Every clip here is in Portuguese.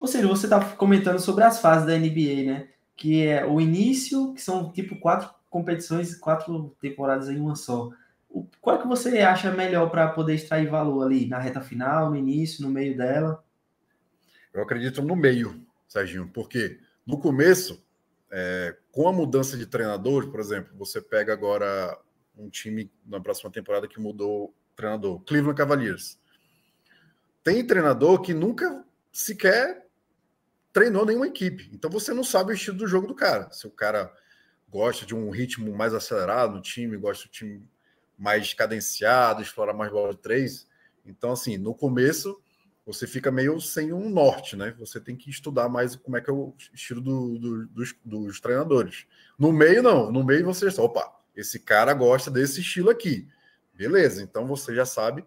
Ou seja, você está comentando sobre as fases da NBA, né? Que é o início, que são tipo quatro competições, quatro temporadas em uma só. O, qual é que você acha melhor para poder extrair valor ali? Na reta final, no início, no meio dela? Eu acredito no meio, Serginho, porque no começo, é, com a mudança de treinador, por exemplo, você pega agora um time na próxima temporada que mudou o treinador, Cleveland Cavaliers. Tem treinador que nunca sequer treinou nenhuma equipe. Então você não sabe o estilo do jogo do cara. Se o cara gosta de um ritmo mais acelerado no time, gosta do time mais cadenciado, explorar mais bola de três. Então, assim, no começo você fica meio sem um norte, né? Você tem que estudar mais como é que é o estilo do, do, dos, dos, treinadores. No meio, não. No meio você só, opa, esse cara gosta desse estilo aqui. Beleza, então você já sabe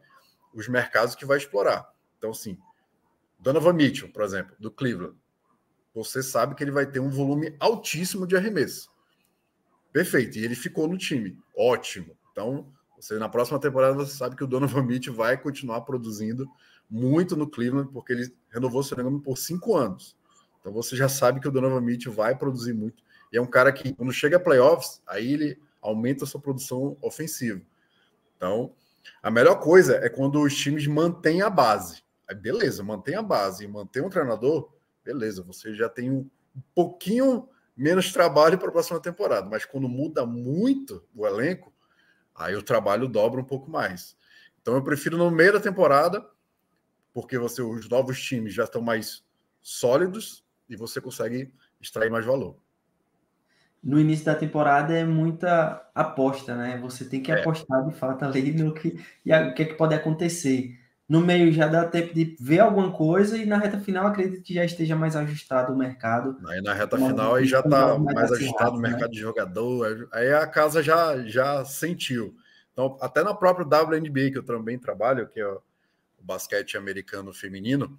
os mercados que vai explorar. Então, assim, Donovan Mitchell, por exemplo, do Cleveland você sabe que ele vai ter um volume altíssimo de arremesso. Perfeito. E ele ficou no time. Ótimo. Então, você na próxima temporada você sabe que o Donovan Mitchell vai continuar produzindo muito no Cleveland, porque ele renovou seu nome por cinco anos. Então você já sabe que o Donovan Mitchell vai produzir muito. E é um cara que, quando chega a playoffs, aí ele aumenta a sua produção ofensiva. Então, a melhor coisa é quando os times mantêm a base. Aí, beleza, mantém a base e mantém um treinador beleza, você já tem um pouquinho menos trabalho para a próxima temporada, mas quando muda muito o elenco, aí o trabalho dobra um pouco mais. Então eu prefiro no meio da temporada, porque você os novos times já estão mais sólidos e você consegue extrair mais valor. No início da temporada é muita aposta, né? Você tem que é. apostar de fato ali no que e o que, é que pode acontecer. No meio já dá tempo de ver alguma coisa e na reta final acredito que já esteja mais ajustado o mercado. Aí na reta final aí já está mais, mais ajustado o né? mercado né? de jogador, aí a casa já, já sentiu. Então, até na própria WNBA, que eu também trabalho, que é o basquete americano feminino,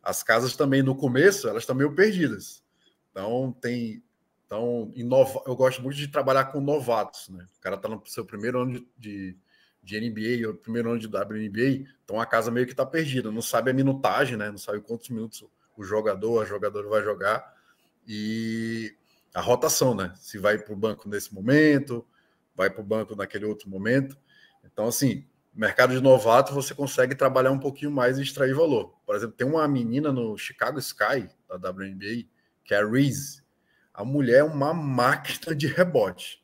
as casas também no começo elas estão meio perdidas. Então tem. Então, inova... eu gosto muito de trabalhar com novatos, né? O cara está no seu primeiro ano de, de de NBA, é ou primeiro ano de WNBA, então a casa meio que está perdida, não sabe a minutagem, né? Não sabe quantos minutos o jogador, a jogadora vai jogar e a rotação, né? Se vai para o banco nesse momento, vai para o banco naquele outro momento. Então, assim, mercado de novato você consegue trabalhar um pouquinho mais e extrair valor. Por exemplo, tem uma menina no Chicago Sky, da WNBA, que é a Reese. A mulher é uma máquina de rebote.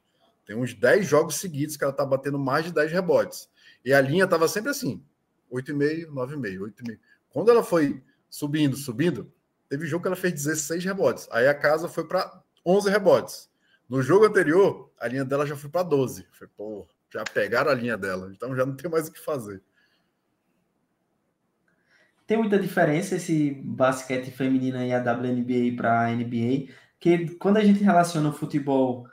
Tem uns 10 jogos seguidos que ela tá batendo mais de 10 rebotes. E a linha tava sempre assim: 8,5, 9,5, 8,5. Quando ela foi subindo, subindo, teve jogo que ela fez 16 rebotes. Aí a casa foi para 11 rebotes. No jogo anterior, a linha dela já foi para 12. Foi, pô, já pegaram a linha dela, então já não tem mais o que fazer. Tem muita diferença esse basquete feminino e a WNBA para a NBA, que quando a gente relaciona o futebol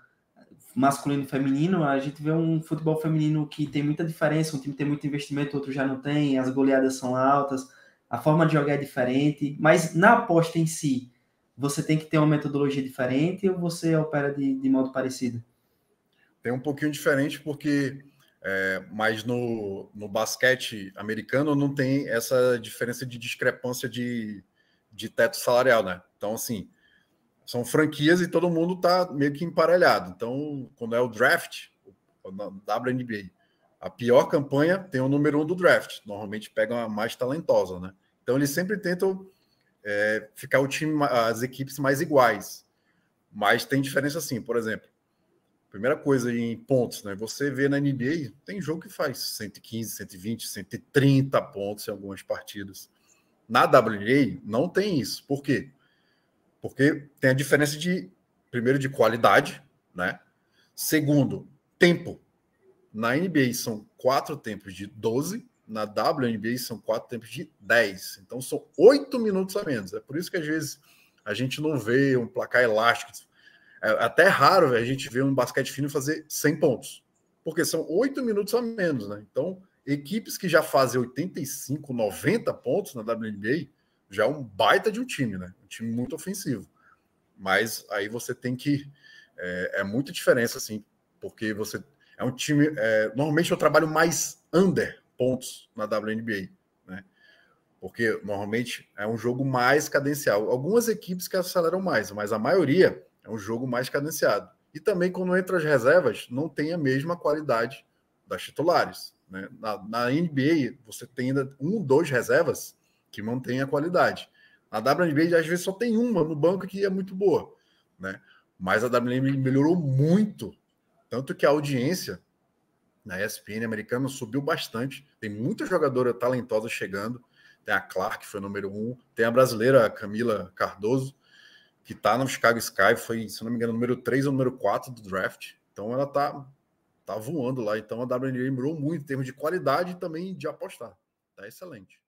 masculino e feminino, a gente vê um futebol feminino que tem muita diferença, um time tem muito investimento, outro já não tem, as goleadas são altas, a forma de jogar é diferente, mas na aposta em si, você tem que ter uma metodologia diferente ou você opera de, de modo parecido? Tem um pouquinho diferente porque, é, mas no, no basquete americano não tem essa diferença de discrepância de, de teto salarial, né? Então, assim, são franquias e todo mundo está meio que emparelhado. Então, quando é o draft, na WNBA, a pior campanha tem o número um do draft. Normalmente pegam a mais talentosa, né? Então eles sempre tentam é, ficar o time, as equipes mais iguais. Mas tem diferença assim, por exemplo. Primeira coisa em pontos, né? Você vê na NBA, tem jogo que faz 115, 120, 130 pontos em algumas partidas. Na WNBA, não tem isso. Por quê? Porque tem a diferença de, primeiro, de qualidade, né? Segundo, tempo. Na NBA são quatro tempos de 12, na WNBA são quatro tempos de 10. Então são oito minutos a menos. É por isso que às vezes a gente não vê um placar elástico. É até raro a gente ver um basquete fino fazer 100 pontos, porque são oito minutos a menos, né? Então, equipes que já fazem 85, 90 pontos na WNBA já é um baita de um time, né? Um time muito ofensivo. Mas aí você tem que. É, é muita diferença, assim, porque você. É um time. É, normalmente eu trabalho mais under pontos na WNBA, né? Porque normalmente é um jogo mais cadencial. Algumas equipes que aceleram mais, mas a maioria é um jogo mais cadenciado. E também quando entra as reservas, não tem a mesma qualidade das titulares. Né? Na, na NBA, você tem ainda um, dois reservas que mantém a qualidade. A WNBA às vezes só tem uma no banco que é muito boa, né? Mas a WNBA melhorou muito, tanto que a audiência na ESPN americana subiu bastante. Tem muita jogadora talentosa chegando. Tem a Clark, que foi número um. Tem a brasileira Camila Cardoso, que está no Chicago Sky, foi, se não me engano, número 3 ou número 4 do draft. Então ela tá, tá voando lá. Então a WNBA melhorou muito em termos de qualidade e também de apostar. Tá excelente.